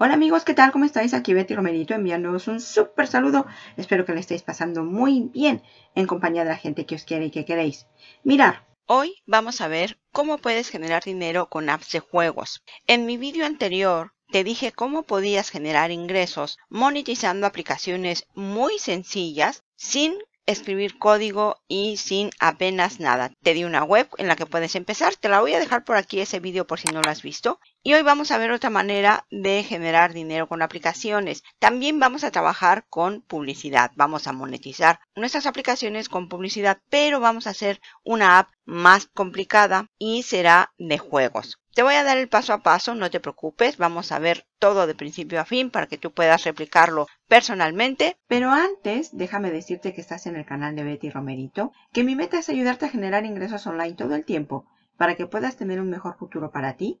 Hola amigos, ¿qué tal? ¿Cómo estáis? Aquí Betty Romerito enviándoos un súper saludo. Espero que le estéis pasando muy bien en compañía de la gente que os quiere y que queréis. Mirar. Hoy vamos a ver cómo puedes generar dinero con apps de juegos. En mi vídeo anterior te dije cómo podías generar ingresos monetizando aplicaciones muy sencillas sin escribir código y sin apenas nada. Te di una web en la que puedes empezar, te la voy a dejar por aquí ese vídeo por si no lo has visto y hoy vamos a ver otra manera de generar dinero con aplicaciones. También vamos a trabajar con publicidad. Vamos a monetizar nuestras aplicaciones con publicidad, pero vamos a hacer una app más complicada y será de juegos. Te voy a dar el paso a paso, no te preocupes, vamos a ver todo de principio a fin para que tú puedas replicarlo personalmente. Pero antes, déjame decirte que estás en el canal de Betty Romerito, que mi meta es ayudarte a generar ingresos online todo el tiempo para que puedas tener un mejor futuro para ti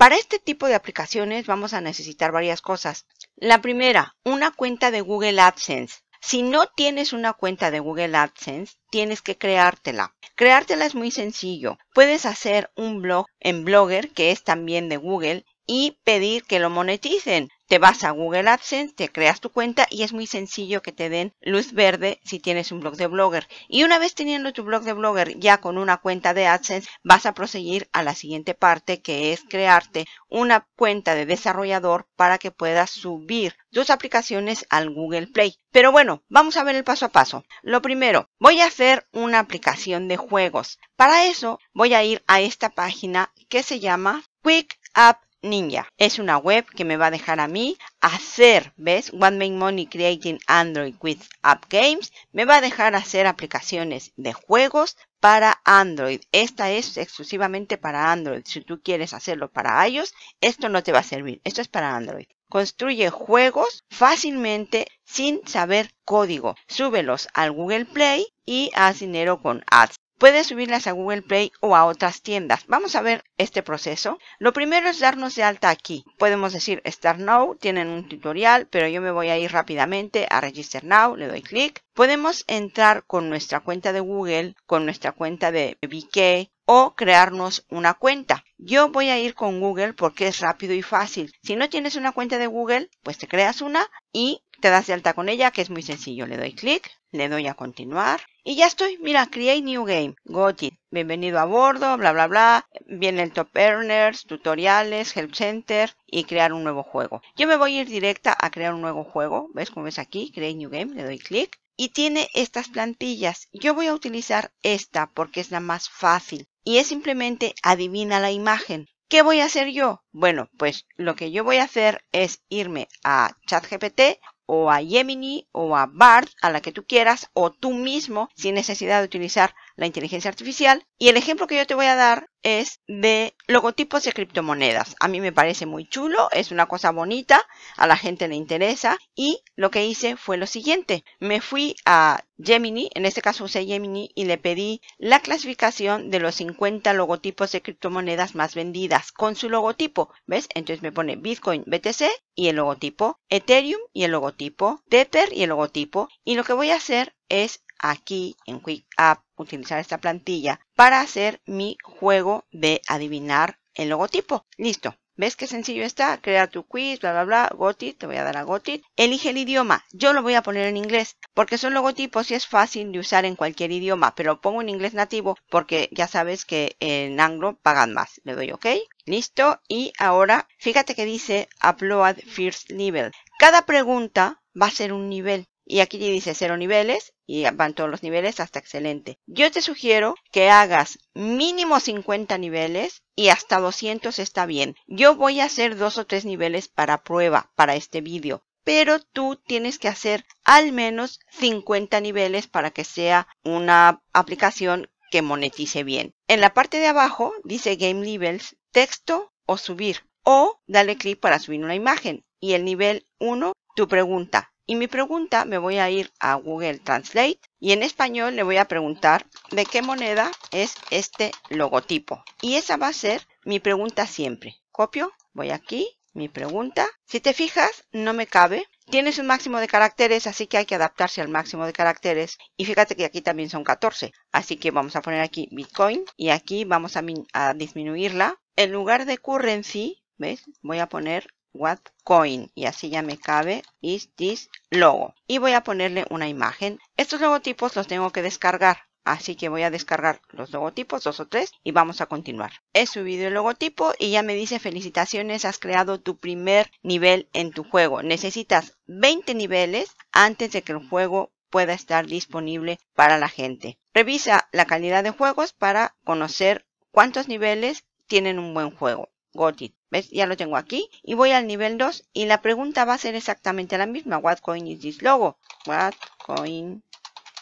para este tipo de aplicaciones vamos a necesitar varias cosas. La primera, una cuenta de Google AdSense. Si no tienes una cuenta de Google AdSense, tienes que creártela. Creártela es muy sencillo. Puedes hacer un blog en Blogger, que es también de Google, y pedir que lo moneticen te vas a Google AdSense, te creas tu cuenta y es muy sencillo que te den luz verde si tienes un blog de Blogger. Y una vez teniendo tu blog de Blogger ya con una cuenta de AdSense, vas a proseguir a la siguiente parte que es crearte una cuenta de desarrollador para que puedas subir tus aplicaciones al Google Play. Pero bueno, vamos a ver el paso a paso. Lo primero, voy a hacer una aplicación de juegos. Para eso voy a ir a esta página que se llama Quick App Ninja. Es una web que me va a dejar a mí hacer, ¿ves? One main Money Creating Android with App Games. Me va a dejar hacer aplicaciones de juegos para Android. Esta es exclusivamente para Android. Si tú quieres hacerlo para iOS, esto no te va a servir. Esto es para Android. Construye juegos fácilmente sin saber código. Súbelos al Google Play y haz dinero con ads. Puedes subirlas a Google Play o a otras tiendas. Vamos a ver este proceso. Lo primero es darnos de alta aquí. Podemos decir Start Now, tienen un tutorial, pero yo me voy a ir rápidamente a Register Now, le doy clic. Podemos entrar con nuestra cuenta de Google, con nuestra cuenta de BBK, o crearnos una cuenta. Yo voy a ir con Google porque es rápido y fácil. Si no tienes una cuenta de Google, pues te creas una y te das de alta con ella, que es muy sencillo. Le doy clic, le doy a continuar y ya estoy. Mira, Create New Game, Got it. Bienvenido a bordo, bla, bla, bla. Viene el Top Earners, tutoriales, Help Center y crear un nuevo juego. Yo me voy a ir directa a crear un nuevo juego. ¿Ves cómo ves aquí? Create New Game, le doy clic. Y tiene estas plantillas. Yo voy a utilizar esta porque es la más fácil. Y es simplemente adivina la imagen. ¿Qué voy a hacer yo? Bueno, pues lo que yo voy a hacer es irme a ChatGPT o a Gemini o a Bard a la que tú quieras, o tú mismo, sin necesidad de utilizar la inteligencia artificial. Y el ejemplo que yo te voy a dar es de logotipos de criptomonedas. A mí me parece muy chulo, es una cosa bonita, a la gente le interesa y lo que hice fue lo siguiente. Me fui a Gemini, en este caso usé Gemini y le pedí la clasificación de los 50 logotipos de criptomonedas más vendidas con su logotipo. ¿Ves? Entonces me pone Bitcoin BTC y el logotipo, Ethereum y el logotipo, Tether y el logotipo. Y lo que voy a hacer es aquí en Quick App utilizar esta plantilla para hacer mi juego de adivinar el logotipo. Listo. ¿Ves qué sencillo está? Crear tu quiz, bla, bla, bla, Gotit, te voy a dar a Gotit. Elige el idioma. Yo lo voy a poner en inglés porque son logotipos y es fácil de usar en cualquier idioma, pero pongo en inglés nativo porque ya sabes que en anglo pagan más. Le doy OK. Listo. Y ahora, fíjate que dice Upload First Level. Cada pregunta va a ser un nivel y aquí dice cero niveles y van todos los niveles hasta excelente. Yo te sugiero que hagas mínimo 50 niveles y hasta 200 está bien. Yo voy a hacer dos o tres niveles para prueba para este vídeo, pero tú tienes que hacer al menos 50 niveles para que sea una aplicación que monetice bien. En la parte de abajo dice Game Levels, texto o subir o dale clic para subir una imagen y el nivel 1 tu pregunta y mi pregunta me voy a ir a Google Translate y en español le voy a preguntar de qué moneda es este logotipo. Y esa va a ser mi pregunta siempre. Copio, voy aquí, mi pregunta. Si te fijas, no me cabe. Tienes un máximo de caracteres, así que hay que adaptarse al máximo de caracteres. Y fíjate que aquí también son 14. Así que vamos a poner aquí Bitcoin y aquí vamos a, disminuirla. En lugar de currency, ¿ves? Voy a poner what coin y así ya me cabe is this logo y voy a ponerle una imagen estos logotipos los tengo que descargar Así que voy a descargar los logotipos, dos o tres, y vamos a continuar. He subido el logotipo y ya me dice felicitaciones, has creado tu primer nivel en tu juego. Necesitas 20 niveles antes de que el juego pueda estar disponible para la gente. Revisa la calidad de juegos para conocer cuántos niveles tienen un buen juego. Got it. ¿Ves? Ya lo tengo aquí. Y voy al nivel 2 y la pregunta va a ser exactamente la misma. What coin is this logo? What coin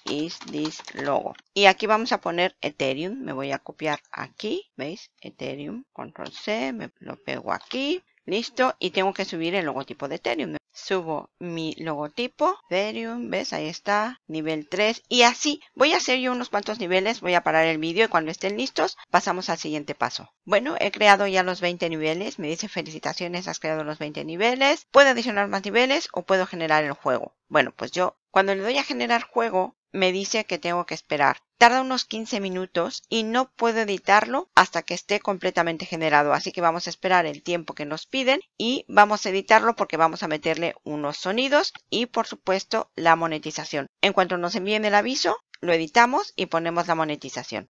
is this logo? Y aquí vamos a poner Ethereum. Me voy a copiar aquí. ¿Veis? Ethereum. Control C. Me lo pego aquí. Listo. Y tengo que subir el logotipo de Ethereum subo mi logotipo, Ethereum, ¿ves? Ahí está, nivel 3 y así. Voy a hacer yo unos cuantos niveles, voy a parar el vídeo y cuando estén listos pasamos al siguiente paso. Bueno, he creado ya los 20 niveles, me dice felicitaciones, has creado los 20 niveles. Puedo adicionar más niveles o puedo generar el juego. Bueno, pues yo cuando le doy a generar juego me dice que tengo que esperar tarda unos 15 minutos y no puedo editarlo hasta que esté completamente generado. Así que vamos a esperar el tiempo que nos piden y vamos a editarlo porque vamos a meterle unos sonidos y por supuesto la monetización. En cuanto nos envíen el aviso, lo editamos y ponemos la monetización.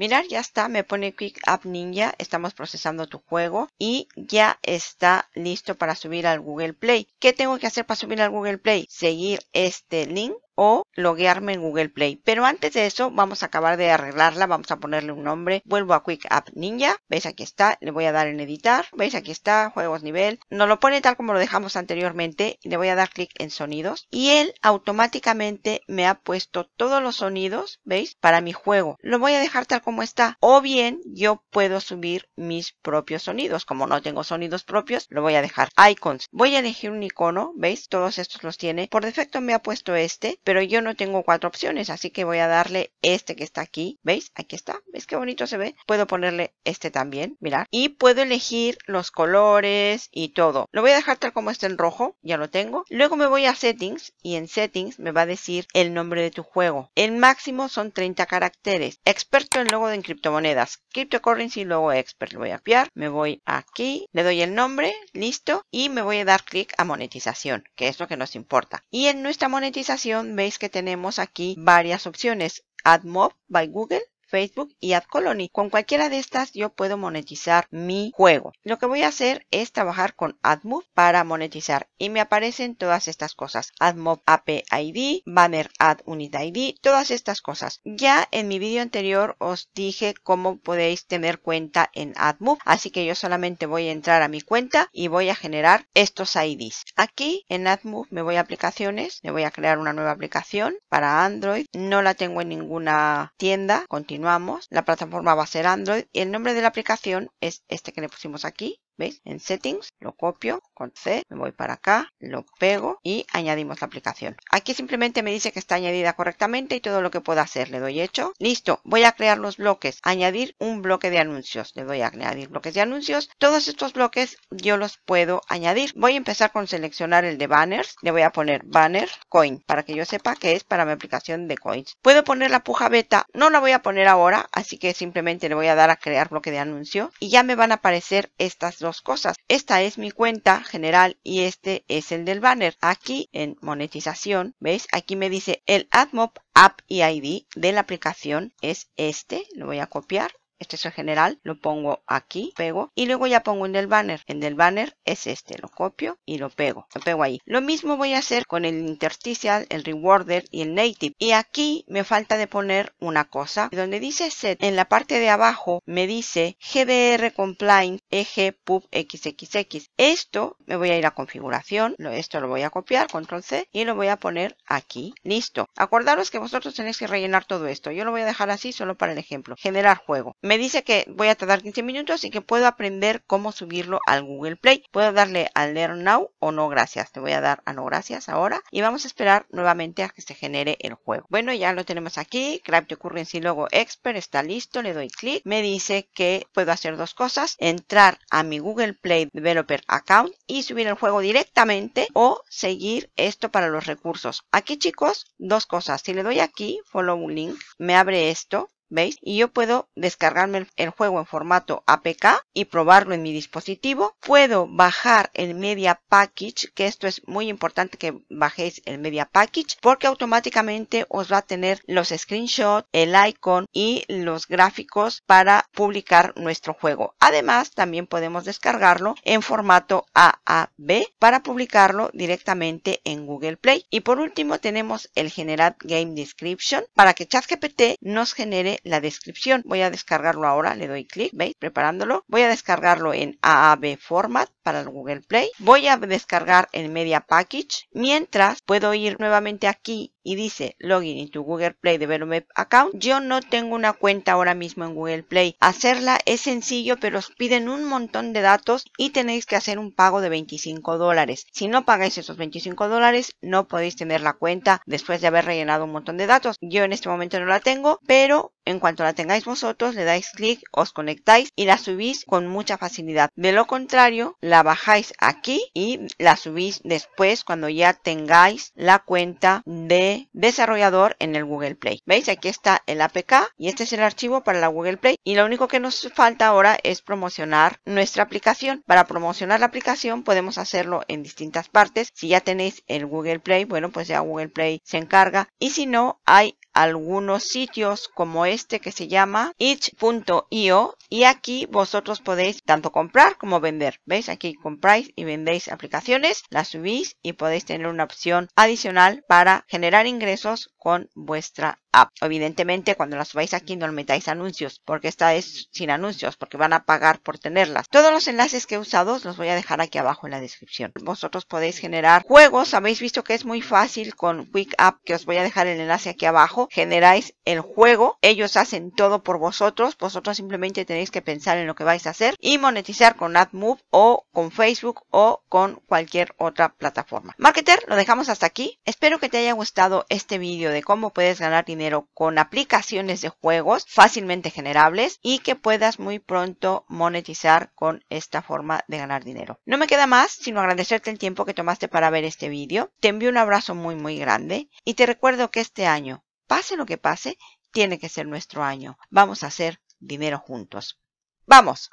Mirar, ya está, me pone Quick App Ninja, estamos procesando tu juego y ya está listo para subir al Google Play. ¿Qué tengo que hacer para subir al Google Play? Seguir este link o loguearme en Google Play. Pero antes de eso, vamos a acabar de arreglarla, vamos a ponerle un nombre. Vuelvo a Quick App Ninja, veis aquí está, le voy a dar en editar, veis aquí está, juegos nivel. Nos lo pone tal como lo dejamos anteriormente, le voy a dar clic en sonidos y él automáticamente me ha puesto todos los sonidos, veis, para mi juego. Lo voy a dejar tal como está o bien yo puedo subir mis propios sonidos. Como no tengo sonidos propios, lo voy a dejar. Icons. Voy a elegir un icono, veis, todos estos los tiene. Por defecto me ha puesto este, pero yo no tengo cuatro opciones, así que voy a darle este que está aquí, ¿veis? Aquí está, ¿veis qué bonito se ve? Puedo ponerle este también, mirar y puedo elegir los colores y todo. Lo voy a dejar tal como está en rojo, ya lo tengo. Luego me voy a settings y en settings me va a decir el nombre de tu juego. El máximo son 30 caracteres. Experto en logo en criptomonedas, cryptocurrency luego expert, lo voy a copiar, me voy aquí, le doy el nombre, listo, y me voy a dar clic a monetización, que es lo que nos importa. Y en nuestra monetización veis que tenemos aquí varias opciones. AdMob by Google, Facebook y AdColony. Con cualquiera de estas yo puedo monetizar mi juego. Lo que voy a hacer es trabajar con AdMob para monetizar y me aparecen todas estas cosas. AdMob ID, Banner Ad Unit ID, todas estas cosas. Ya en mi vídeo anterior os dije cómo podéis tener cuenta en AdMob, así que yo solamente voy a entrar a mi cuenta y voy a generar estos IDs. Aquí en AdMob me voy a aplicaciones, me voy a crear una nueva aplicación para Android. No la tengo en ninguna tienda, continuamos, la plataforma va a ser Android y el nombre de la aplicación es este que le pusimos aquí, ¿veis? En Settings, lo copio, con C, me voy para acá, lo pego y añadimos la aplicación. Aquí simplemente me dice que está añadida correctamente y todo lo que pueda hacer. Le doy hecho. Listo. Voy a crear los bloques. Añadir un bloque de anuncios. Le doy a añadir bloques de anuncios. Todos estos bloques yo los puedo añadir. Voy a empezar con seleccionar el de banners. Le voy a poner banner coin para que yo sepa que es para mi aplicación de coins. Puedo poner la puja beta. No la voy a poner ahora, así que simplemente le voy a dar a crear bloque de anuncio y ya me van a aparecer estas dos cosas. Esta es mi cuenta general y este es el del banner. Aquí en monetización, ¿veis? Aquí me dice el AdMob App ID de la aplicación es este. Lo voy a copiar. Este es el general, lo pongo aquí, pego y luego ya pongo en el banner. En el banner es este, lo copio y lo pego, lo pego ahí. Lo mismo voy a hacer con el intersticial, el rewarder y el native. Y aquí me falta de poner una cosa, donde dice set, en la parte de abajo me dice gdr compliant eje pub xxx. Esto me voy a ir a configuración, esto lo voy a copiar, control C, y lo voy a poner aquí. Listo. Acordaros que vosotros tenéis que rellenar todo esto. Yo lo voy a dejar así solo para el ejemplo. Generar juego. Me dice que voy a tardar 15 minutos y que puedo aprender cómo subirlo al Google Play. Puedo darle al Learn Now o no gracias. Te voy a dar a no gracias ahora y vamos a esperar nuevamente a que se genere el juego. Bueno, ya lo tenemos aquí. Craft Currency Logo Expert está listo. Le doy clic. Me dice que puedo hacer dos cosas. Entrar a mi Google Play Developer Account y subir el juego directamente o seguir esto para los recursos. Aquí chicos, dos cosas. Si le doy aquí, Follow Link, me abre esto ¿Veis? Y yo puedo descargarme el juego en formato APK y probarlo en mi dispositivo. Puedo bajar el Media Package, que esto es muy importante que bajéis el Media Package, porque automáticamente os va a tener los screenshots, el icon y los gráficos para publicar nuestro juego. Además, también podemos descargarlo en formato AAB para publicarlo directamente en Google Play. Y por último, tenemos el Generate Game Description para que ChatGPT nos genere la descripción. Voy a descargarlo ahora, le doy clic, ¿veis? Preparándolo. Voy a descargarlo en AAB Format para el Google Play. Voy a descargar en Media Package. Mientras puedo ir nuevamente aquí y dice login into Google Play de Development Account, yo no tengo una cuenta ahora mismo en Google Play. Hacerla es sencillo, pero os piden un montón de datos y tenéis que hacer un pago de 25 dólares. Si no pagáis esos 25 dólares, no podéis tener la cuenta después de haber rellenado un montón de datos. Yo en este momento no la tengo, pero en cuanto la tengáis vosotros, le dais clic, os conectáis y la subís con mucha facilidad. De lo contrario, la bajáis aquí y la subís después cuando ya tengáis la cuenta de desarrollador en el Google Play. ¿Veis? Aquí está el APK y este es el archivo para la Google Play. Y lo único que nos falta ahora es promocionar nuestra aplicación. Para promocionar la aplicación podemos hacerlo en distintas partes. Si ya tenéis el Google Play, bueno, pues ya Google Play se encarga. Y si no, hay algunos sitios como este que se llama itch.io y aquí vosotros podéis tanto comprar como vender. ¿Veis? Aquí compráis y vendéis aplicaciones, las subís y podéis tener una opción adicional para generar ingresos con vuestra Ah, evidentemente, cuando las subáis aquí no le metáis anuncios, porque esta es sin anuncios, porque van a pagar por tenerlas. Todos los enlaces que he usado los voy a dejar aquí abajo en la descripción. Vosotros podéis generar juegos. Habéis visto que es muy fácil con Quick App, que os voy a dejar el enlace aquí abajo. Generáis el juego. Ellos hacen todo por vosotros. Vosotros simplemente tenéis que pensar en lo que vais a hacer y monetizar con AdMove o con Facebook o con cualquier otra plataforma. Marketer, lo dejamos hasta aquí. Espero que te haya gustado este vídeo de cómo puedes ganar dinero con aplicaciones de juegos fácilmente generables y que puedas muy pronto monetizar con esta forma de ganar dinero. No me queda más sino agradecerte el tiempo que tomaste para ver este vídeo. Te envío un abrazo muy muy grande y te recuerdo que este año, pase lo que pase, tiene que ser nuestro año. Vamos a hacer dinero juntos. ¡Vamos!